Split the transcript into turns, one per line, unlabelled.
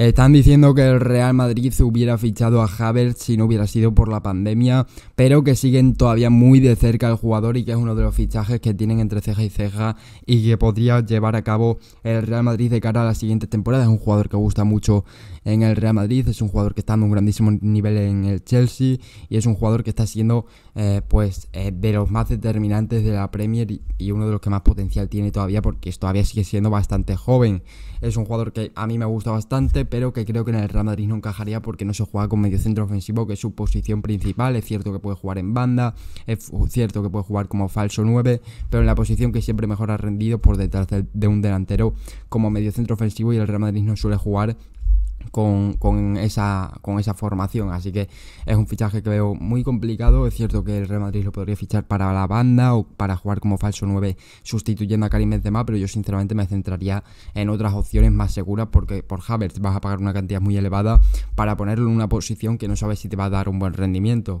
Están diciendo que el Real Madrid hubiera fichado a Havertz si no hubiera sido por la pandemia, pero que siguen todavía muy de cerca al jugador y que es uno de los fichajes que tienen entre ceja y ceja y que podría llevar a cabo el Real Madrid de cara a la siguiente temporada Es un jugador que gusta mucho en el Real Madrid, es un jugador que está en un grandísimo nivel en el Chelsea y es un jugador que está siendo eh, pues eh, de los más determinantes de la Premier y uno de los que más potencial tiene todavía porque todavía sigue siendo bastante joven. Es un jugador que a mí me gusta bastante pero que creo que en el Real Madrid no encajaría porque no se juega con centro ofensivo, que es su posición principal. Es cierto que puede jugar en banda, es cierto que puede jugar como falso 9, pero en la posición que siempre mejor ha rendido por detrás de, un delantero como medio centro ofensivo y el Real Madrid no suele jugar con, esa, con esa formación. Así que es un fichaje que veo muy complicado. Es cierto que el Real Madrid lo podría fichar para la banda o para jugar como falso 9 sustituyendo a Karim Benzema, pero yo sinceramente me centraría en otras opciones más seguras porque por Havertz vas a pagar una cantidad muy elevada para ponerlo en una posición que no sabes si te va a dar un buen rendimiento.